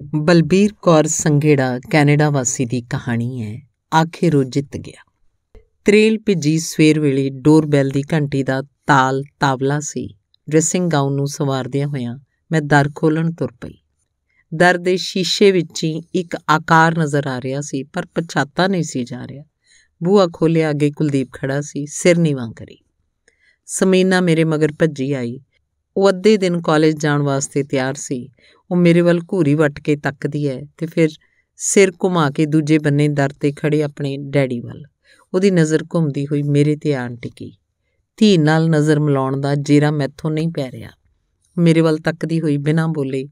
Balbir Kaur Sanghera Canada ਵਾਸੀ ਦੀ ਕਹਾਣੀ ਹੈ ਆਖਿਰ ਉਹ ਜਿੱਤ ਗਿਆ ਤ੍ਰੇਲ ਭਿੱਜੀ ਸਵੇਰ ਵੇਲੇ ਡੋਰਬੈਲ ਦੀ ਘੰਟੀ ਦਾ ਤਾਲ ਤਾਵਲਾ ਸੀ ਡਰੈਸਿੰਗ ਗਾਊਨ ਨੂੰ ਸਵਾਰਦਿਆਂ ਹੋਇਆਂ ਮੈਂ ਦਰ ਖੋਲਣ ਤੁਰ ਪਈ ਦਰ ਦੇ ਸ਼ੀਸ਼ੇ ਵਿੱਚ ਇੱਕ ਆਕਾਰ ਨਜ਼ਰ ਆ ਰਿਹਾ ਸੀ ਪਰ ਪਛਾਤਾ ਨਹੀਂ ਸੀ ਜਾ ਰਿਹਾ ਬੂਹਾ ਖੋਲਿਆ ਅੱਗੇ ਕੁਲਦੀਪ ਖੜਾ ਸੀ ਸਿਰ ਨੀਵਾਂ ਕਰੀ ਸਮੀਨਾ ਮੇਰੇ ਮਗਰ ਭੱਜੀ ਆਈ ਉਹ ਅੱਧੇ ਦਿਨ ਕਾਲਜ ਜਾਣ ਵਾਸਤੇ ਤਿਆਰ ਸੀ ਉਹ ਮੇਰੇ ਵੱਲ ਘੂਰੀ ਵੱਟ ਕੇ ਤੱਕਦੀ ਹੈ ਤੇ ਫਿਰ ਸਿਰ ਘੁਮਾ ਕੇ ਦੂਜੇ ਬੰਨੇ ਦਰ ਤੇ ਖੜੇ ਆਪਣੇ ਡੈਡੀ ਵੱਲ ਉਹਦੀ ਨਜ਼ਰ ਘੁੰਮਦੀ ਹੋਈ ਮੇਰੇ ਤੇ ਆਣ ਟਿਕੀ ਧੀ ਨਾਲ ਨਜ਼ਰ ਮਿਲਾਉਣ ਦਾ ਜੇਰਾ ਮੈਥੋਂ ਨਹੀਂ ਪੈ ਰਿਹਾ ਮੇਰੇ ਵੱਲ ਤੱਕਦੀ ਹੋਈ ਬਿਨਾਂ ਬੋਲੇ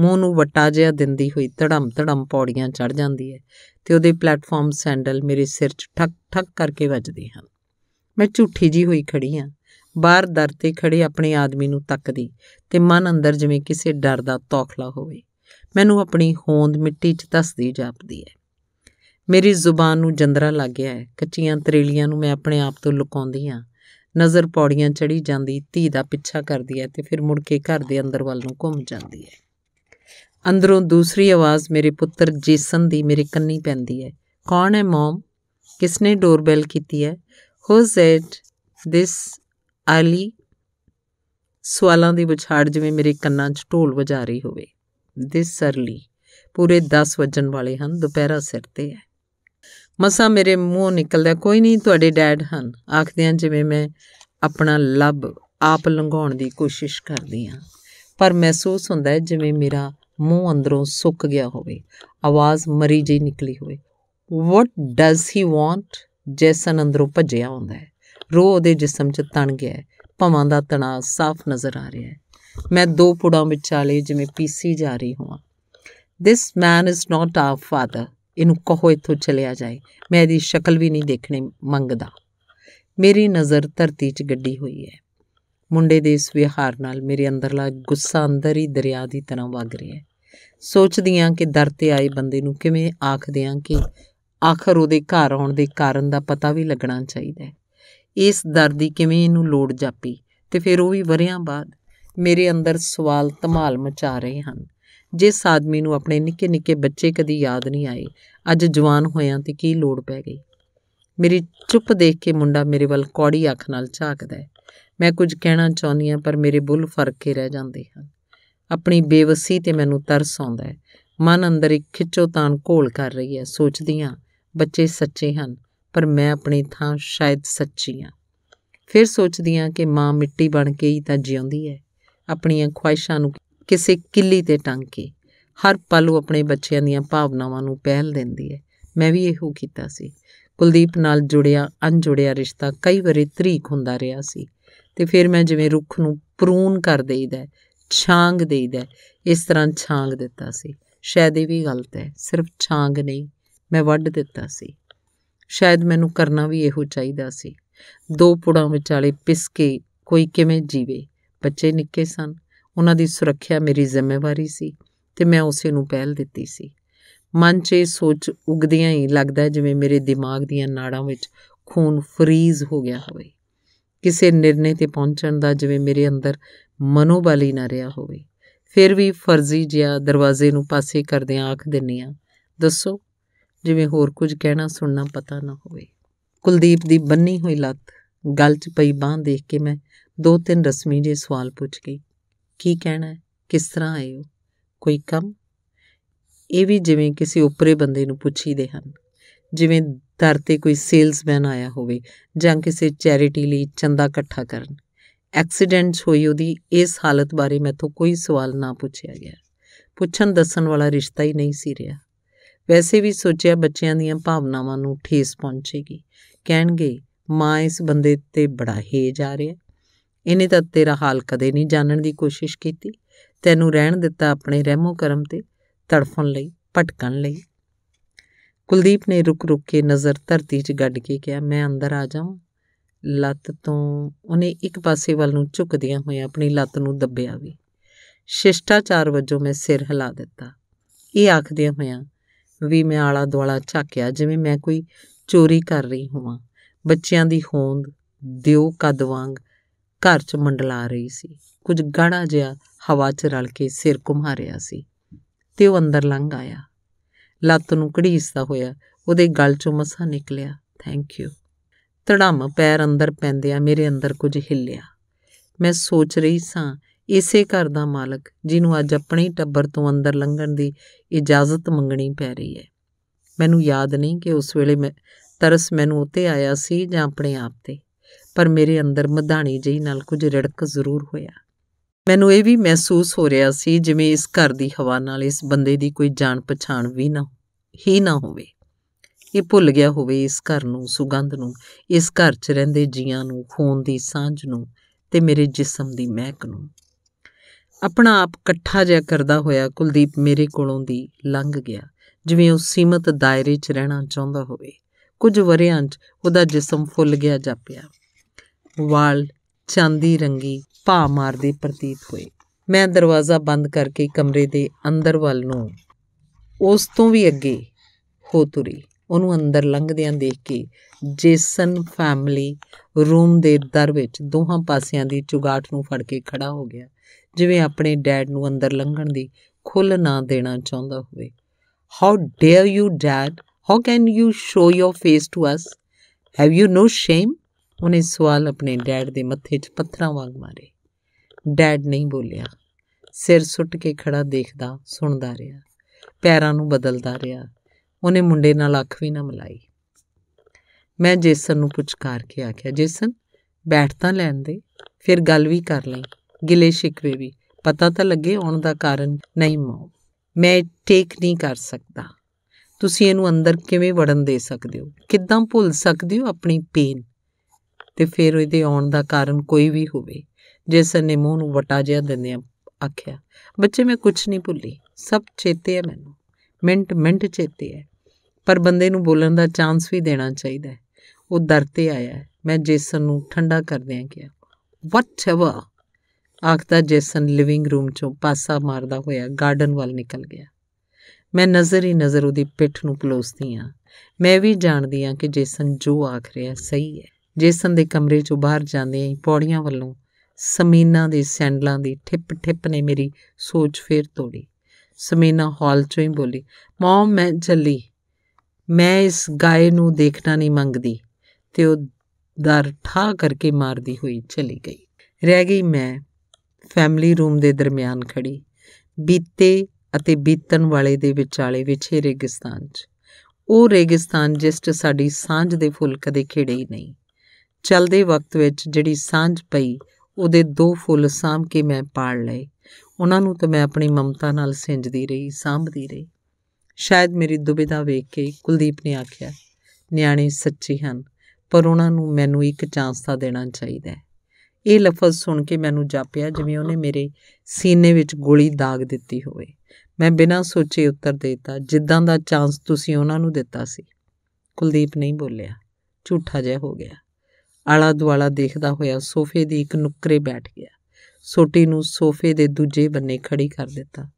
ਮੂੰਹ ਨੂੰ ਵਟਾ ਜਿਆ ਦਿੰਦੀ ਹੋਈ ਧੜਮ ਧੜਮ ਪੌੜੀਆਂ ਚੜ ਜਾਂਦੀ ਹੈ ਤੇ ਉਹਦੇ ਪਲੇਟਫਾਰਮ ਸੈਂਡਲ ਮੇਰੇ ਸਿਰ 'ਚ ਠੱਕ ਠੱਕ ਕਰਕੇ ਵੱਜਦੇ ਹਨ ਮੈਂ ਝੂਠੀ ਜੀ ਹੋਈ ਖੜੀ ਆਂ ਬਾਹਰ ਦਰ ਤੇ ਖੜੇ ਆਪਣੇ ਆਦਮੀ ਨੂੰ ਤੱਕਦੀ ਤੇ ਮਨ ਅੰਦਰ ਜਿਵੇਂ ਕਿਸੇ ਡਰ ਦਾ ਤੌਖਲਾ ਹੋਵੇ ਮੈਨੂੰ ਆਪਣੀ ਹੋਂਦ ਮਿੱਟੀ 'ਚ ਧਸਦੀ ਜਾਪਦੀ ਹੈ ਮੇਰੀ ਜ਼ੁਬਾਨ ਨੂੰ ਜੰਦਰਾ ਲੱਗ ਗਿਆ ਹੈ ਕੱਚੀਆਂ ਤਰੇਲੀਆਂ ਨੂੰ ਮੈਂ ਆਪਣੇ ਆਪ ਤੋਂ ਲੁਕਾਉਂਦੀ ਹਾਂ ਨਜ਼ਰ ਪੌੜੀਆਂ ਚੜੀ ਜਾਂਦੀ ਧੀ ਦਾ ਪਿੱਛਾ ਕਰਦੀ ਹੈ ਤੇ ਫਿਰ ਮੁੜ ਕੇ ਘਰ ਦੇ ਅੰਦਰ ਵੱਲ ਨੂੰ ਘੁੰਮ ਜਾਂਦੀ ਹੈ ਅੰਦਰੋਂ ਦੂਸਰੀ ਆਵਾਜ਼ ਮੇਰੇ ਪੁੱਤਰ ਜੇਸਨ ਦੀ ਮੇਰੇ ਕੰਨੀ ਪੈਂਦੀ ਹੈ ਕੌਣ ਹੈ ਮਮ ਕਿਸਨੇ ਡੋਰਬੈਲ ਕੀਤੀ ਹੈ ਹੂਜ਼ ਇਟ ਦਿਸ ਆਲੀ ਸਵਾਲਾਂ ਦੀ ਵਿਛਾੜ ਜਿਵੇਂ ਮੇਰੇ ਕੰਨਾਂ 'ਚ ਢੋਲ ਵਜਾ ਰਹੀ ਹੋਵੇ ਦਿਸ ਸਰਲੀ ਪੂਰੇ 10 ਵਜਣ ਵਾਲੇ ਹਨ ਦੁਪਹਿਰਾ ਸਿਰ ਤੇ ਹੈ ਮਸਾ ਮੇਰੇ ਮੂੰਹੋਂ ਨਿਕਲਦਾ ਕੋਈ ਨਹੀਂ ਤੁਹਾਡੇ ਡੈਡ ਹਨ ਆਖਦਿਆਂ ਜਿਵੇਂ ਮੈਂ ਆਪਣਾ ਲੱਭ ਆਪ ਲੰਘਾਉਣ ਦੀ ਕੋਸ਼ਿਸ਼ ਕਰਦੀ ਹਾਂ ਪਰ ਮਹਿਸੂਸ ਹੁੰਦਾ ਹੈ ਜਿਵੇਂ ਮੇਰਾ ਮੂੰਹ ਅੰਦਰੋਂ ਸੁੱਕ ਗਿਆ ਹੋਵੇ ਆਵਾਜ਼ ਮਰੀ ਜਿਹੀ ਨਿਕਲੀ ਹੋਵੇ what does he want Jason ਅੰਦਰੋਂ ਭੱਜਿਆ ਹੁੰਦਾ ਹੈ ਰੋਹ ਉਹਦੇ ਜਿਸਮ 'ਚ ਤਣ ਗਿਆ ਹੈ ਭਵਾਂ ਦਾ ਤਣਾਅ ਸਾਫ਼ ਨਜ਼ਰ ਆ ਰਿਹਾ ਹੈ ਮੈਂ ਦੋ ਪੁੜਾਂ ਵਿਚਾਲੇ ਜਿਵੇਂ ਪੀਸੀ ਜਾ ਰਹੀ ਹਾਂ this man is not our father ਇਹਨੂੰ ਕਹੋ ਇੱਥੋਂ ਚਲਿਆ ਜਾਏ ਮੈਂ ਇਹਦੀ ਸ਼ਕਲ ਵੀ ਨਹੀਂ ਦੇਖਣੀ ਮੰਗਦਾ ਮੇਰੀ ਨਜ਼ਰ ਧਰਤੀ 'ਚ ਗੱਡੀ ਹੋਈ ਹੈ ਮੁੰਡੇ ਦੇ ਇਸ ਵਿਹਾਰ ਨਾਲ ਮੇਰੇ ਅੰਦਰਲਾ ਗੁੱਸਾ ਅੰਦਰ ਹੀ ਦਰਿਆ ਦੀ ਤਰ੍ਹਾਂ ਵਗ ਰਿਹਾ ਹੈ ਸੋਚਦੀ ਆ ਕਿ ਦਰ ਤੇ ਆਏ ਬੰਦੇ ਨੂੰ ਕਿਵੇਂ ਆਖਦੇ ਆ ਕਿ ਆਖਰ ਉਹਦੇ ਘਰ ਆਉਣ ਦੇ ਕਾਰਨ ਦਾ ਪਤਾ ਵੀ ਲੱਗਣਾ ਚਾਹੀਦਾ ਹੈ ਇਸ ਦਰਦ ਦੀ ਕਿਵੇਂ ਇਹਨੂੰ ਲੋੜ ਜਾਪੀ ਤੇ ਫਿਰ ਉਹ ਵੀ ਵਰਿਆਂ ਬਾਅਦ ਮੇਰੇ ਅੰਦਰ ਸਵਾਲ ਧਮਾਲ ਮਚਾ ਰਹੇ ਹਨ ਜਿਸ ਆਦਮੀ ਨੂੰ ਆਪਣੇ ਨਿੱਕੇ ਨਿੱਕੇ ਬੱਚੇ ਕਦੀ ਯਾਦ ਨਹੀਂ ਆਏ ਅੱਜ ਜਵਾਨ ਹੋਇਆਂ ਤੇ ਕੀ ਲੋੜ ਪੈ ਗਈ ਮੇਰੀ ਚੁੱਪ ਦੇਖ ਕੇ ਮੁੰਡਾ ਮੇਰੇ ਵੱਲ ਕੌੜੀ ਅੱਖ ਨਾਲ ਝਾਕਦਾ ਹੈ ਮੈਂ ਕੁਝ ਕਹਿਣਾ ਚਾਹੁੰਦੀ ਹਾਂ ਪਰ ਮੇਰੇ ਬੁੱਲ ਫਰਕ ਕੇ ਰਹਿ ਜਾਂਦੇ ਹਨ ਆਪਣੀ ਬੇਵਸੀ ਤੇ ਮੈਨੂੰ ਤਰਸ ਆਉਂਦਾ ਹੈ ਮਨ ਅੰਦਰ ਇੱਕ ਖਿੱਚੋ ਤਾਨ ਘੋਲ ਕਰ ਰਹੀ ਹੈ ਸੋਚਦੀ ਹਾਂ ਬੱਚੇ ਸੱਚੇ ਹਨ ਪਰ ਮੈਂ ਆਪਣੀ ਥਾਂ ਸ਼ਾਇਦ ਸੱਚੀ ਆ ਫਿਰ ਸੋਚਦੀ ਆ ਕਿ ਮਾਂ ਮਿੱਟੀ ਬਣ ਕੇ ਹੀ ਤਾਂ ਜਿਉਂਦੀ ਐ ਆਪਣੀਆਂ ਖੁਆਇਸ਼ਾਂ ਨੂੰ ਕਿਸੇ ਕਿੱਲੀ ਤੇ ਟੰਗ ਕੇ ਹਰ ਪਲ ਉਹ ਆਪਣੇ ਬੱਚਿਆਂ ਦੀਆਂ ਭਾਵਨਾਵਾਂ ਨੂੰ ਪਹਿਲ ਦਿੰਦੀ ਐ ਮੈਂ ਵੀ ਇਹੋ ਕੀਤਾ ਸੀ ਕੁਲਦੀਪ ਨਾਲ ਜੁੜਿਆ ਅਣਜੁੜਿਆ ਰਿਸ਼ਤਾ ਕਈ ਵਾਰੀ ਤਰੀਕ ਹੁੰਦਾ ਰਿਹਾ ਸੀ ਤੇ ਫਿਰ ਮੈਂ ਜਿਵੇਂ ਰੁੱਖ ਨੂੰ ਪ੍ਰੂਨ ਕਰ ਦੇਈਦਾ ਛਾਂਗ ਦੇਈਦਾ ਇਸ ਤਰ੍ਹਾਂ ਛਾਂਗ ਦਿੱਤਾ ਸੀ ਸ਼ਾਇਦ ਇਹ ਵੀ ਗਲਤ ਹੈ ਸਿਰਫ ਛਾਂਗ ਨਹੀਂ ਮੈਂ ਵੱਢ ਦਿੱਤਾ ਸੀ ਸ਼ਾਇਦ ਮੈਨੂੰ ਕਰਨਾ ਵੀ ਇਹੋ ਚਾਹੀਦਾ ਸੀ ਦੋ ਪੁੜਾਂ ਵਿਚਾਲੇ ਪਿਸ ਕੇ ਕੋਈ ਕਿਵੇਂ ਜੀਵੇ ਬੱਚੇ ਨਿੱਕੇ ਸਨ ਉਹਨਾਂ ਦੀ ਸੁਰੱਖਿਆ ਮੇਰੀ ਜ਼ਿੰਮੇਵਾਰੀ ਸੀ ਤੇ ਮੈਂ ਉਸੇ ਨੂੰ ਪਹਿਲ ਦਿੱਤੀ ਸੀ ਮਨ 'ਚ ਇਹ ਸੋਚ ਉਗਦਿਆਂ ਹੀ ਲੱਗਦਾ ਜਿਵੇਂ ਮੇਰੇ ਦਿਮਾਗ ਦੀਆਂ ਨਾੜਾਂ ਵਿੱਚ ਖੂਨ ਫਰੀਜ਼ ਹੋ ਗਿਆ ਹੋਵੇ ਕਿਸੇ ਨਿਰਣੇ ਤੇ ਪਹੁੰਚਣ ਦਾ ਜਿਵੇਂ ਮੇਰੇ ਅੰਦਰ ਮਨੋਬਲ ਹੀ ਨਾ ਰਿਹਾ ਹੋਵੇ ਫਿਰ ਵੀ ਫਰਜ਼ੀ ਜਿਹਾ ਦਰਵਾਜ਼ੇ ਨੂੰ ਪਾਸੇ ਕਰਦਿਆਂ ਆਖ ਦਿੰਨੀ ਆ ਦੱਸੋ ਜਿਵੇਂ ਹੋਰ ਕੁਝ ਕਹਿਣਾ ਸੁਣਨਾ ਪਤਾ ਨਾ ਹੋਵੇ ਕੁਲਦੀਪ ਦੀ ਬੰਨੀ ਹੋਈ ਲੱਤ ਗਲ 'ਚ ਪਈ ਬਾਹ ਦੇਖ ਕੇ ਮੈਂ ਦੋ ਤਿੰਨ ਰਸਮੀ ਜੇ ਸਵਾਲ ਪੁੱਛ ਗਈ ਕੀ ਕਹਿਣਾ ਹੈ ਕਿਸ ਤਰ੍ਹਾਂ ਆਏ ਹੋ ਕੋਈ ਕੰਮ ਇਹ ਵੀ ਜਿਵੇਂ ਕਿਸੇ ਉਪਰੇ ਬੰਦੇ ਨੂੰ ਪੁੱਛੀਦੇ ਹਨ ਜਿਵੇਂ ਦਰ ਤੇ ਕੋਈ ਸੇਲਸਮੈਨ ਆਇਆ ਹੋਵੇ ਜਾਂ ਕਿਸੇ ਚੈਰਿਟੀ ਲਈ ਚੰਦਾ ਇਕੱਠਾ ਕਰਨ ਐਕਸੀਡੈਂਟਸ ਹੋਈ ਉਹਦੀ ਇਸ ਹਾਲਤ ਬਾਰੇ ਮੈਥੋਂ ਕੋਈ ਸਵਾਲ ਨਾ ਪੁੱਛਿਆ ਗਿਆ ਪੁੱਛਣ ਦੱਸਣ ਵਾਲਾ ਰਿਸ਼ਤਾ ਹੀ ਨਹੀਂ ਸੀ ਰਿਹਾ ਵੈਸੇ ਵੀ ਸੋਚਿਆ ਬੱਚਿਆਂ ਦੀਆਂ ਭਾਵਨਾਵਾਂ ਨੂੰ ਠੇਸ ਪਹੁੰਚੇਗੀ ਕਹਿਣਗੇ ਮਾਂ ਇਸ ਬੰਦੇ ਤੇ ਬੜਾ ਹੇਜ ਜਾ ਰਿਹਾ ਇਹਨੇ ਤਾਂ ਤੇਰਾ ਹਾਲ ਕਦੇ ਨਹੀਂ ਜਾਣਨ ਦੀ ਕੋਸ਼ਿਸ਼ ਕੀਤੀ ਤੈਨੂੰ ਰਹਿਣ ਦਿੱਤਾ ਆਪਣੇ ਰਹਿਮੋ ਕਰਮ ਤੇ ਤੜਫਣ ਲਈ ਭਟਕਣ ਲਈ ਕੁਲਦੀਪ ਨੇ ਰੁਕ ਰੁਕ ਕੇ ਨਜ਼ਰ ਧਰਤੀ 'ਚ ਗੱਡ ਕੇ ਕਿਹਾ ਮੈਂ ਅੰਦਰ ਆ ਜਾਵਾਂ ਲੱਤ ਤੋਂ ਉਹਨੇ ਇੱਕ ਪਾਸੇ ਵੱਲ ਨੂੰ ਝੁਕਦਿਆਂ ਹੋਇਆਂ ਆਪਣੀ ਲੱਤ ਨੂੰ ਦੱਬਿਆ ਵੀ ਸ਼ਿਸ਼ਟਾਚਾਰ ਵਜੋਂ ਮੈਂ ਸਿਰ ਹਿਲਾ ਦਿੱਤਾ ਇਹ ਆਖਦਿਆਂ ਹੋਇਆਂ ਵੀ ਮੈਂ ਆਲਾ ਦੁਆਲਾ ਝਾਕਿਆ ਜਿਵੇਂ ਮੈਂ ਕੋਈ ਚੋਰੀ ਕਰ ਰਹੀ ਹੋਵਾਂ ਬੱਚਿਆਂ ਦੀ ਹੋਂਦ ਦਿਓ ਕਦ ਵਾਂਗ ਘਰ 'ਚ ਮੰਡਲਾ ਰਹੀ ਸੀ ਕੁਝ ਗਾੜਾ ਜਿਹਾ ਹਵਾ 'ਚ ਰਲ ਕੇ ਸਿਰ ਘੁਮਾ ਰਿਹਾ ਸੀ ਤੇ ਉਹ ਅੰਦਰ ਲੰਘ ਆਇਆ ਲੱਤ ਨੂੰ ਘੜੀਸਦਾ ਹੋਇਆ ਉਹਦੇ ਗਲ 'ਚੋਂ ਮਸਾ ਨਿਕਲਿਆ ਥੈਂਕ ਯੂ ਤੜਮ ਪੈਰ ਅੰਦਰ ਪੈਂਦਿਆ ਮੇਰੇ ਅੰਦਰ ਕੁਝ ਹਿੱਲਿਆ ਮੈਂ ਸੋਚ ਰਹੀ ਸਾਂ ਇਸੇ ਘਰ ਦਾ ਮਾਲਕ ਜਿਹਨੂੰ ਅੱਜ ਆਪਣੇ ਟੱਬਰ ਤੋਂ ਅੰਦਰ ਲੰਘਣ ਦੀ ਇਜਾਜ਼ਤ ਮੰਗਣੀ ਪੈ ਰਹੀ ਹੈ ਮੈਨੂੰ ਯਾਦ ਨਹੀਂ ਕਿ ਉਸ ਵੇਲੇ ਮੈਂ ਤਰਸ ਮੈਨੂੰ ਉੱਤੇ ਆਇਆ ਸੀ ਜਾਂ ਆਪਣੇ ਆਪ ਤੇ ਪਰ ਮੇਰੇ ਅੰਦਰ ਮਧਾਣੀ ਜਿਹੀ ਨਾਲ ਕੁਝ ਰੜਕ ਜ਼ਰੂਰ ਹੋਇਆ ਮੈਨੂੰ ਇਹ ਵੀ ਮਹਿਸੂਸ ਹੋ ਰਿਹਾ ਸੀ ਜਿਵੇਂ ਇਸ ਘਰ ਦੀ ਹਵਾ ਨਾਲ ਇਸ ਬੰਦੇ ਦੀ ਕੋਈ ਜਾਣ ਪਛਾਣ ਵੀ ਨਾ ਹੀ ਨਾ ਹੋਵੇ ਇਹ ਭੁੱਲ ਗਿਆ ਹੋਵੇ ਇਸ ਘਰ ਨੂੰ ਸੁਗੰਧ ਨੂੰ ਇਸ ਘਰ 'ਚ ਰਹਿੰਦੇ ਜੀਆਂ ਨੂੰ ਖੂਨ ਦੀ ਸਾਂਝ ਨੂੰ ਤੇ ਮੇਰੇ ਜਿਸਮ ਦੀ ਮਹਿਕ ਨੂੰ ਆਪਣਾ ਆਪ ਇਕੱਠਾ ਜਿਹਾ ਕਰਦਾ ਹੋਇਆ ਕੁਲਦੀਪ ਮੇਰੇ ਕੋਲੋਂ ਦੀ ਲੰਘ ਗਿਆ ਜਿਵੇਂ ਉਹ ਸੀਮਤ ਦਾਇਰੇ 'ਚ ਰਹਿਣਾ ਚਾਹੁੰਦਾ ਹੋਵੇ ਕੁਝ ਵਰਿਆਂ 'ਚ ਉਹਦਾ ਜਿਸਮ ਫੁੱਲ ਗਿਆ ਜਾਪਿਆ ਵਾਲ ਚਾਂਦੀ ਰੰਗੀ ਭਾ ਮਾਰਦੇ ਪ੍ਰਤੀਤ ਹੋਏ ਮੈਂ ਦਰਵਾਜ਼ਾ ਬੰਦ ਕਰਕੇ ਕਮਰੇ ਦੇ ਅੰਦਰ ਵੱਲ ਨੂੰ ਉਸ ਤੋਂ ਵੀ ਅੱਗੇ ਹੋ ਤੁਰੀ ਉਹਨੂੰ ਅੰਦਰ ਲੰਘਦਿਆਂ ਦੇਖ ਕੇ ਜੇਸਨ ਫੈਮਿਲੀ ਰੂਮ ਦੇ ਦਰ ਵਿੱਚ ਦੋਹਾਂ ਪਾਸਿਆਂ ਦੀ ਚੁਗਾਟ ਨੂੰ ਫੜ ਕੇ ਖੜਾ ਹੋ ਗਿਆ ਜਿਵੇਂ ਆਪਣੇ ਡੈਡ ਨੂੰ ਅੰਦਰ ਲੰਘਣ ਦੀ ਖੁੱਲ ਨਾ ਦੇਣਾ ਚਾਹੁੰਦਾ ਹੋਵੇ how dare you dad how can you show your face to us have you no shame ਉਹਨੇ ਸਵਾਲ ਆਪਣੇ ਡੈਡ ਦੇ ਮੱਥੇ 'ਚ ਪੱਥਰਾਂ ਵਾਂਗ ਮਾਰੇ ਡੈਡ ਨਹੀਂ ਬੋਲਿਆ ਸਿਰ ਸੁੱਟ ਕੇ ਖੜਾ ਦੇਖਦਾ ਸੁਣਦਾ ਰਿਹਾ ਪੈਰਾਂ ਨੂੰ ਬਦਲਦਾ ਰਿਹਾ ਉਹਨੇ ਮੁੰਡੇ ਨਾਲ ਅੱਖ ਵੀ ਨਾ ਮਿਲਾਈ ਮੈਂ ਜੇਸਨ ਨੂੰ ਪੁਚਕਾਰ ਕੇ ਆਖਿਆ ਜੇਸਨ ਬੈਠ ਤਾਂ ਲੈਣ ਦੇ ਫਿਰ ਗੱਲ ਵੀ ਕਰ ਲਈ ਗਿਲੇ ਸ਼ਿਕਵੇ ਵੀ ਪਤਾ ਤਾਂ ਲੱਗੇ ਆਉਣ ਦਾ ਕਾਰਨ ਨਹੀਂ ਮੋ ਮੈਂ ਟੇਕ ਨਹੀਂ ਕਰ ਸਕਦਾ ਤੁਸੀਂ ਇਹਨੂੰ ਅੰਦਰ ਕਿਵੇਂ ਵੜਨ ਦੇ ਸਕਦੇ ਹੋ ਕਿੱਦਾਂ ਭੁੱਲ ਸਕਦੇ ਹੋ ਆਪਣੀ ਪੇਨ ਤੇ ਫਿਰ ਇਹਦੇ ਆਉਣ ਦਾ ਕਾਰਨ ਕੋਈ ਵੀ ਹੋਵੇ ਜਿਸ ਨੇ ਮੂੰਹ ਨੂੰ ਵਟਾ ਜਿਆ ਦਿੰਦੇ ਆਖਿਆ ਬੱਚੇ ਮੈਂ ਕੁਝ ਨਹੀਂ ਭੁੱਲੀ ਸਭ ਚੇਤੇ ਹੈ ਮੈਨੂੰ ਮਿੰਟ ਮਿੰਟ ਚੇਤੇ ਹੈ ਪਰ ਬੰਦੇ ਨੂੰ ਬੋਲਣ ਦਾ ਚਾਂਸ ਵੀ ਦੇਣਾ ਚਾਹੀਦਾ ਹੈ ਉਹ ਦਰ ਤੇ ਆਇਆ ਮੈਂ ਜੇਸਨ ਨੂੰ ਠੰਡਾ ਕਰਦਿਆਂ ਕਿਹਾ ਵਾਟ ਐਵਰ ਆਖਦਾ ਜੇਸਨ ਲਿਵਿੰਗ ਰੂਮ ਚੋਂ ਪਾਸਾ ਮਾਰਦਾ ਹੋਇਆ ਗਾਰਡਨ ਵੱਲ ਨਿਕਲ ਗਿਆ ਮੈਂ ਨਜ਼ਰ ਹੀ ਨਜ਼ਰ ਉਹਦੀ ਪਿੱਠ ਨੂੰ ਪਲੋਸਦੀ ਆ ਮੈਂ ਵੀ ਜਾਣਦੀ ਆ ਕਿ ਜੇਸਨ ਜੋ ਆਖ ਰਿਹਾ ਸਹੀ ਹੈ ਜੇਸਨ ਦੇ ਕਮਰੇ ਚੋਂ ਬਾਹਰ ਜਾਂਦੇ ਹੀ ਪੌੜੀਆਂ ਵੱਲੋਂ ਸਮੀਨਾ ਦੇ ਸੈਂਡਲਾਂ ਦੀ ਠਿੱਪ ਠਿੱਪ ਨੇ ਮੇਰੀ ਸੋਚ ਫੇਰ ਤੋੜੀ ਸਮੀਨਾ ਹਾਲ ਚੋਂ ਹੀ ਬੋਲੀ ਮਮ ਮੈਂ ਚੱਲੀ ਮੈਂ ਇਸ ਗਾਇ ਨੂੰ ਦੇਖਣਾ ਨਹੀਂ ਮੰਗਦੀ ਤੇ ਉਹ ਦਰ ਠਾ ਕਰਕੇ ਮਾਰਦੀ ਹੋਈ ਚਲੀ ਗਈ ਰਹਿ ਗਈ ਮੈਂ ਫੈਮਿਲੀ ਰੂਮ ਦੇ ਦਰਮਿਆਨ ਖੜੀ ਬੀਤੇ ਅਤੇ ਬੀਤਣ ਵਾਲੇ ਦੇ ਵਿਚਾਲੇ ਵਿਛੇ ਰੇਗਿਸਤਾਨ 'ਚ ਉਹ ਰੇਗਿਸਤਾਨ ਜਿਸ 'ਚ ਸਾਡੀ ਸਾਂਝ ਦੇ ਫੁੱਲ ਕਦੇ ਖਿੜੇ ਹੀ ਨਹੀਂ ਚਲਦੇ ਵਕਤ ਵਿੱਚ ਜਿਹੜੀ ਸਾਂਝ ਪਈ ਉਹਦੇ ਦੋ ਫੁੱਲ ਸਾਂਭ ਕੇ ਮੈਂ ਪਾੜ ਲਏ ਉਹਨਾਂ ਨੂੰ ਤਾਂ ਮੈਂ ਆਪਣੀ ਮਮਤਾ ਨਾਲ ਸਿੰਜਦੀ ਰਹੀ ਸਾਂਭਦੀ ਰਹੀ ਸ਼ਾਇਦ ਮੇਰੀ ਦੁਬਿਧਾ ਵੇਖ ਕੇ ਕੁਲਦੀਪ ਨੇ ਆਖਿਆ ਨਿਆਣੇ ਸੱਚੇ ਹਨ ਪਰ ਉਹਨਾਂ ਨੂੰ ਮੈਨੂੰ ਇੱਕ ਚਾਂਸ ਤਾਂ ਦੇਣਾ ਚਾਹੀਦਾ ਹੈ ਇਹ ਲਫ਼ਜ਼ ਸੁਣ ਕੇ ਮੈਨੂੰ ਜਾਪਿਆ ਜਿਵੇਂ ਉਹਨੇ ਮੇਰੇ ਸੀਨੇ ਵਿੱਚ ਗੋਲੀ ਦਾਗ ਦਿੱਤੀ ਹੋਵੇ ਮੈਂ ਬਿਨਾਂ ਸੋਚੇ ਉੱਤਰ ਦਿੱਤਾ ਜਿੱਦਾਂ ਦਾ ਚਾਂਸ ਤੁਸੀਂ ਉਹਨਾਂ ਨੂੰ ਦਿੱਤਾ ਸੀ ਕੁਲਦੀਪ ਨਹੀਂ ਬੋਲਿਆ ਝੂਠਾ ਜਿਹਾ ਹੋ ਗਿਆ ਆਲਾ ਦੁਆਲਾ ਦੇਖਦਾ ਹੋਇਆ ਸੋਫੇ ਦੀ ਇੱਕ ਨੁੱਕਰੇ ਬੈਠ ਗਿਆ ਸੋਟੀ ਨੂੰ ਸੋਫੇ ਦੇ ਦੂਜੇ ਬੰਨੇ ਖੜੀ ਕਰ ਦਿੱਤਾ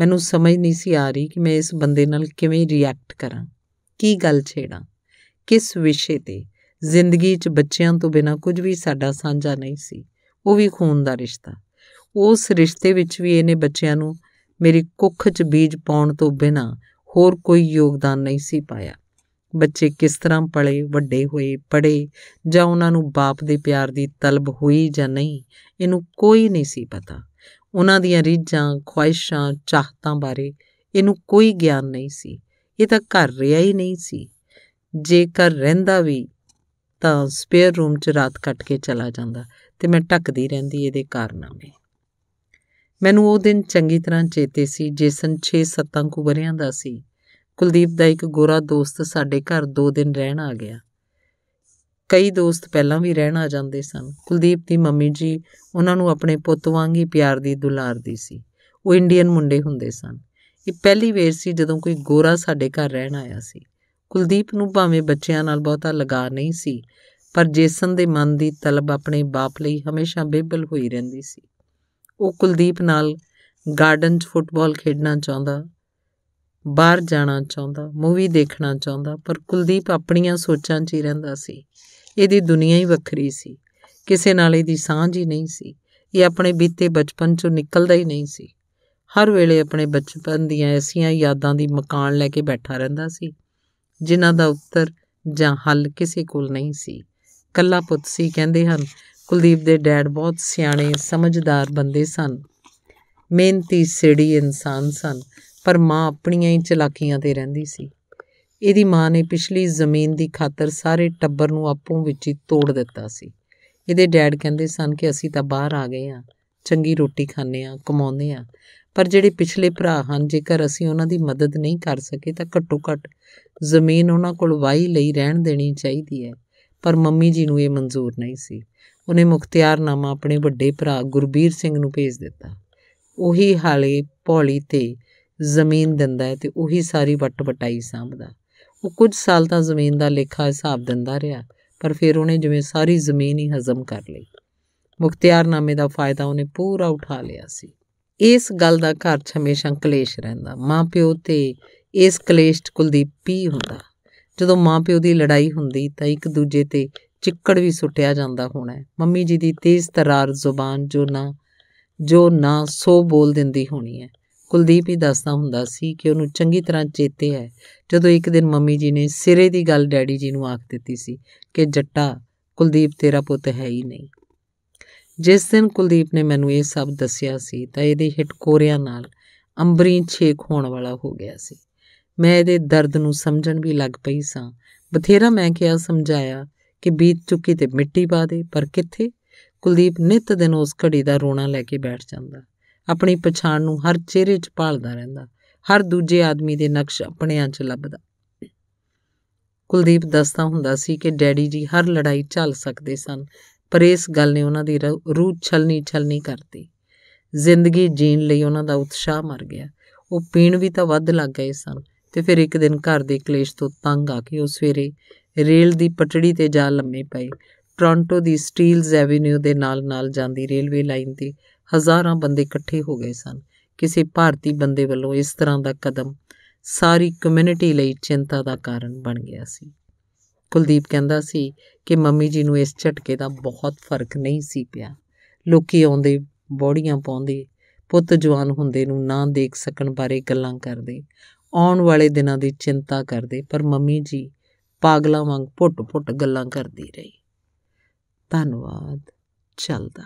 ਮੈਨੂੰ ਸਮਝ ਨਹੀਂ ਸੀ ਆ ਰਹੀ ਕਿ ਮੈਂ ਇਸ ਬੰਦੇ ਨਾਲ ਕਿਵੇਂ ਰਿਐਕਟ ਕਰਾਂ ਕੀ ਗੱਲ ਛੇੜਾਂ ਕਿਸ ਵਿਸ਼ੇ ਤੇ ਜ਼ਿੰਦਗੀ 'ਚ ਬੱਚਿਆਂ ਤੋਂ ਬਿਨਾ ਕੁਝ ਵੀ ਸਾਡਾ ਸਾਂਝਾ ਨਹੀਂ ਸੀ ਉਹ ਵੀ ਖੂਨ ਦਾ ਰਿਸ਼ਤਾ ਉਸ ਰਿਸ਼ਤੇ ਵਿੱਚ ਵੀ ਇਹਨੇ ਬੱਚਿਆਂ ਨੂੰ ਮੇਰੀ ਕੁੱਖ 'ਚ ਬੀਜ ਪਾਉਣ ਤੋਂ ਬਿਨਾ ਹੋਰ ਕੋਈ ਯੋਗਦਾਨ ਨਹੀਂ ਸੀ ਪਾਇਆ ਬੱਚੇ ਕਿਸ ਤਰ੍ਹਾਂ ਪਲੇ ਵੱਡੇ ਹੋਏ ਪੜੇ ਜਾਂ ਉਹਨਾਂ ਨੂੰ ਬਾਪ ਦੇ ਪਿਆਰ ਦੀ ਤਲਬ ਹੋਈ ਜਾਂ ਨਹੀਂ ਇਹਨੂੰ ਕੋਈ ਨਹੀਂ ਸੀ ਪਤਾ ਉਹਨਾਂ ਦੀਆਂ ਰੀਝਾਂ ਖੁਆਇਸ਼ਾਂ ਚਾਹਤਾਂ ਬਾਰੇ ਇਹਨੂੰ ਕੋਈ ਗਿਆਨ ਨਹੀਂ ਸੀ ਇਹ ਤਾਂ ਘਰ ਰਿਹਾ ਹੀ ਨਹੀਂ ਸੀ ਜੇਕਰ ਰਹਿੰਦਾ ਵੀ ਤਾਂ ਸਪੇਅਰ ਰੂਮ 'ਚ ਰਾਤ ਕੱਟ ਕੇ ਚਲਾ ਜਾਂਦਾ ਤੇ ਮੈਂ ਟੱਕਦੀ ਰਹਿੰਦੀ ਇਹਦੇ ਕਾਰਨਾਮੇ ਮੈਨੂੰ ਉਹ ਦਿਨ ਚੰਗੀ ਤਰ੍ਹਾਂ ਚੇਤੇ ਸੀ ਜੇਸਨ 6-7 ਕੁਬਰਿਆਂ ਦਾ ਸੀ ਕੁਲਦੀਪ ਦਾ ਇੱਕ ਗੋਰਾ ਦੋਸਤ ਸਾਡੇ ਘਰ 2 ਦਿਨ ਰਹਿਣ ਆ ਗਿਆ ਕਈ ਦੋਸਤ ਪਹਿਲਾਂ ਵੀ ਰਹਿਣ ਆ ਜਾਂਦੇ ਸਨ ਕੁਲਦੀਪ ਦੀ ਮੰਮੀ ਜੀ ਉਹਨਾਂ ਨੂੰ ਆਪਣੇ ਪੁੱਤ ਵਾਂਗ ਹੀ ਪਿਆਰ ਦੀ ਦੁਲਾਰਦੀ ਸੀ ਉਹ ਇੰਡੀਅਨ ਮੁੰਡੇ ਹੁੰਦੇ ਸਨ ਇਹ ਪਹਿਲੀ ਵੇਰ ਸੀ ਜਦੋਂ ਕੋਈ ਗੋਰਾ ਸਾਡੇ ਘਰ ਰਹਿਣ ਆਇਆ ਸੀ ਕੁਲਦੀਪ ਨੂੰ ਭਾਵੇਂ ਬੱਚਿਆਂ ਨਾਲ ਬਹੁਤਾ ਲਗਾ ਨਹੀਂ ਸੀ ਪਰ ਜੇਸਨ ਦੇ ਮਨ ਦੀ ਤਲਬ ਆਪਣੇ ਬਾਪ ਲਈ ਹਮੇਸ਼ਾ ਬੇਬਲ ਹੋਈ ਰਹਿੰਦੀ ਸੀ ਉਹ ਕੁਲਦੀਪ ਨਾਲ ਗਾਰਡਨ 'ਚ ਫੁੱਟਬਾਲ ਖੇਡਣਾ ਚਾਹੁੰਦਾ ਬਾਹਰ ਜਾਣਾ ਚਾਹੁੰਦਾ ਮੂਵੀ ਦੇਖਣਾ ਚਾਹੁੰਦਾ ਪਰ ਕੁਲਦੀਪ ਆਪਣੀਆਂ ਸੋਚਾਂ 'ਚ ਹੀ ਰਹਿੰਦਾ ਸੀ ਇਹਦੀ ਦੁਨੀਆ ਹੀ ਵੱਖਰੀ ਸੀ ਕਿਸੇ ਨਾਲ ਇਹਦੀ ਸਾਂਝ ਹੀ ਨਹੀਂ ਸੀ ਇਹ ਆਪਣੇ ਬੀਤੇ ਬਚਪਨ 'ਚੋਂ ਨਿਕਲਦਾ ਹੀ ਨਹੀਂ ਸੀ ਹਰ ਵੇਲੇ ਆਪਣੇ ਬਚਪਨ ਦੀਆਂ ਐਸੀਆਂ ਯਾਦਾਂ ਦੀ ਮਕਾਨ ਲੈ ਕੇ ਬੈਠਾ ਰਹਿੰਦਾ ਸੀ ਜਿਨ੍ਹਾਂ ਦਾ ਉੱਤਰ ਜਾਂ ਹੱਲ ਕਿਸੇ ਕੋਲ ਨਹੀਂ ਸੀ ਕੱਲਾ ਪੁੱਤ ਸੀ ਕਹਿੰਦੇ ਹਨ ਕੁਲਦੀਪ ਦੇ ਡੈਡ ਬਹੁਤ ਸਿਆਣੇ ਸਮਝਦਾਰ ਬੰਦੇ ਸਨ ਮਿਹਨਤੀ ਸਿਹੜੀ ਇਨਸਾਨ ਸਨ ਪਰ ਮਾਂ ਆਪਣੀਆਂ ਹੀ ਚਲਾਕੀਆਂ ਤੇ ਰਹਿੰਦੀ ਸੀ ਇਹਦੀ ਮਾਂ ਨੇ ਪਿਛਲੀ ਜ਼ਮੀਨ ਦੀ ਖਾਤਰ ਸਾਰੇ ਟੱਬਰ ਨੂੰ ਆਪੋਂ ਵਿੱਚ ਹੀ ਤੋੜ ਦਿੱਤਾ ਸੀ ਇਹਦੇ ਡੈਡ ਕਹਿੰਦੇ ਸਨ ਕਿ ਅਸੀਂ ਤਾਂ ਬਾਹਰ ਆ ਗਏ ਆ ਚੰਗੀ ਰੋਟੀ ਖਾਂਦੇ ਆ ਕਮਾਉਂਦੇ ਆ ਪਰ ਜਿਹੜੇ ਪਿਛਲੇ ਭਰਾ ਹਨ ਜੇਕਰ ਅਸੀਂ ਉਹਨਾਂ ਦੀ ਮਦਦ ਨਹੀਂ ਕਰ ਸਕੇ ਤਾਂ ਘੱਟੋ ਘੱਟ ਜ਼ਮੀਨ ਉਹਨਾਂ ਕੋਲ ਵਾਈ ਲਈ ਰਹਿਣ ਦੇਣੀ ਚਾਹੀਦੀ ਹੈ ਪਰ ਮੰਮੀ ਜੀ ਨੂੰ ਇਹ ਮਨਜ਼ੂਰ ਨਹੀਂ ਸੀ ਉਹਨੇ ਮੁਖਤਿਆਰਨਾਮਾ ਆਪਣੇ ਵੱਡੇ ਭਰਾ ਗੁਰਬੀਰ ਸਿੰਘ ਨੂੰ ਭੇਜ ਦਿੱਤਾ ਉਹੀ ਹਾਲੇ ਪੌਲੀ ਤੇ ਜ਼ਮੀਨ ਦਿੰਦਾ ਹੈ ਤੇ ਉਹੀ ਸਾਰੀ ਵੱਟ ਵਟਾਈ ਸੰਭਦਾ ਉਹ ਕੁਝ ਸਾਲ ਤਾਂ ਜ਼ਮੀਨ ਦਾ ਲੇਖਾ ਹਿਸਾਬ ਦਿੰਦਾ ਰਿਹਾ ਪਰ ਫਿਰ ਉਹਨੇ ਜਿਵੇਂ ਸਾਰੀ ਜ਼ਮੀਨ ਹੀ ਹਜ਼ਮ ਕਰ ਲਈ ਮੁਖਤਿਆਰਨਾਮੇ ਦਾ ਫਾਇਦਾ ਉਹਨੇ ਪੂਰਾ ਉਠਾ ਲਿਆ ਸੀ ਇਸ ਗੱਲ ਦਾ ਘਰ 'ਚ ਹਮੇਸ਼ਾ ਕਲੇਸ਼ ਰਹਿੰਦਾ ਮਾਂ ਪਿਓ ਤੇ ਇਸ ਕਲੇਸ਼ ਕੁਲਦੀਪ ਪੀ ਹੁੰਦਾ ਜਦੋਂ ਮਾਂ ਪਿਓ ਦੀ ਲੜਾਈ ਹੁੰਦੀ ਤਾਂ ਇੱਕ ਦੂਜੇ ਤੇ ਚਿੱਕੜ ਵੀ ਸੁੱਟਿਆ ਜਾਂਦਾ ਹੋਣਾ ਮੰਮੀ ਜੀ ਦੀ ਤੇਜ਼ ਤਰਾਰ ਜ਼ੁਬਾਨ ਜੋ ਨਾ ਜੋ ਨਾ ਸੋ ਬੋਲ ਦਿੰਦੀ ਹੋਣੀ ਹੈ ਕੁਲਦੀਪ ਹੀ ਦੱਸਦਾ ਹੁੰਦਾ ਸੀ ਕਿ ਉਹਨੂੰ ਚੰਗੀ ਤਰ੍ਹਾਂ ਚੇਤੇ ਹੈ ਜਦੋਂ ਇੱਕ ਦਿਨ ਮੰਮੀ ਜੀ ਨੇ ਸਿਰੇ ਦੀ ਗੱਲ ਡੈਡੀ ਜੀ ਨੂੰ ਆਖ ਦਿੱਤੀ ਸੀ ਕਿ ਜੱਟਾ ਕੁਲਦੀਪ ਤੇਰਾ ਪੁੱਤ ਹੈ ਹੀ ਨਹੀਂ ਜਿਸ ਦਿਨ ਕੁਲਦੀਪ ਨੇ ਮੈਨੂੰ ਇਹ ਸਭ ਦੱਸਿਆ ਸੀ ਤਾਂ ਇਹਦੇ ਹਿਟਕੋਰਿਆਂ ਨਾਲ ਅੰਬਰੀ ਛੇਕ ਹੋਣ ਵਾਲਾ ਹੋ ਗਿਆ ਸੀ ਮੈਂ ਇਹਦੇ ਦਰਦ ਨੂੰ ਸਮਝਣ ਵੀ ਲੱਗ ਪਈ ਸਾਂ ਬਥੇਰਾ ਮੈਂ ਕਿਹਾ ਸਮਝਾਇਆ ਕਿ ਬੀਤ ਚੁੱਕੀ ਤੇ ਮਿੱਟੀ ਪਾ ਦੇ ਪਰ ਕਿੱਥੇ ਕੁਲਦੀਪ ਨਿਤ ਦਿਨ ਉਸ ਘੜੀ ਦਾ ਰੋਣਾ ਲੈ ਕੇ ਬੈਠ ਜਾਂਦਾ ਆਪਣੀ ਪਛਾਣ ਨੂੰ ਹਰ ਚਿਹਰੇ 'ਚ ਭਾਲਦਾ ਰਹਿੰਦਾ ਹਰ ਦੂਜੇ ਆਦਮੀ ਦੇ ਨਕਸ਼ ਆਪਣਿਆਂ 'ਚ ਲੱਭਦਾ ਕੁਲਦੀਪ ਦੱਸਦਾ ਹੁੰਦਾ ਸੀ ਕਿ ਡੈਡੀ ਜੀ ਹਰ ਲੜਾਈ ਝੱਲ ਸਕਦੇ ਸਨ ਪਰ ਇਸ ਗੱਲ ਨੇ ਉਹਨਾਂ ਦੀ ਰੂਹ ਛਲਨੀ ਛਲਨੀ ਕਰਤੀ ਜ਼ਿੰਦਗੀ ਜੀਣ ਲਈ ਉਹਨਾਂ ਦਾ ਉਤਸ਼ਾਹ ਮਰ ਗਿਆ ਉਹ ਪੀਣ ਵੀ ਤਾਂ ਵੱਧ ਲੱਗ ਗਏ ਸਨ ਤੇ ਫਿਰ ਇੱਕ ਦਿਨ ਘਰ ਦੇ ਕਲੇਸ਼ ਤੋਂ ਤੰਗ ਆ ਕੇ ਉਹ ਸਵੇਰੇ ਰੇਲ ਦੀ ਪਟੜੀ ਤੇ ਜਾ ਲੰਮੇ ਪਏ ਟ੍ਰਾਂਟੋ ਦੀ ਸਟੀਲਜ਼ ਐਵੇਨਿਊ ਦੇ ਨਾਲ-ਨਾਲ ਜਾਂਦੀ ਰੇਲਵੇ ਲਾਈਨ ਤੇ ਹਜ਼ਾਰਾਂ ਬੰਦੇ ਇਕੱਠੇ ਹੋ ਗਏ ਸਨ ਕਿਸੇ ਭਾਰਤੀ ਬੰਦੇ ਵੱਲੋਂ ਇਸ ਤਰ੍ਹਾਂ ਦਾ ਕਦਮ ਸਾਰੀ ਕਮਿਊਨਿਟੀ ਲਈ ਚਿੰਤਾ ਦਾ ਕਾਰਨ ਬਣ ਗਿਆ ਸੀ ਕੁਲਦੀਪ ਕਹਿੰਦਾ ਸੀ ਕਿ ਮੰਮੀ ਜੀ ਨੂੰ ਇਸ ਝਟਕੇ ਦਾ ਬਹੁਤ ਫਰਕ ਨਹੀਂ ਸੀ ਪਿਆ ਲੋਕੀ ਆਉਂਦੇ ਬੋੜੀਆਂ ਪਾਉਂਦੇ ਪੁੱਤ ਜਵਾਨ ਹੁੰਦੇ ਨੂੰ ਨਾ ਦੇਖ ਸਕਣ ਬਾਰੇ ਗੱਲਾਂ ਕਰਦੇ ਆਉਣ ਵਾਲੇ ਦਿਨਾਂ ਦੀ ਚਿੰਤਾ ਕਰਦੇ ਪਰ ਮੰਮੀ ਜੀ ਪਾਗਲਾ ਵਾਂਗ ਪੁੱਟ-ਪੁੱਟ ਗੱਲਾਂ ਕਰਦੀ ਰਹੀ ਧੰਨਵਾਦ ਚੱਲਦਾ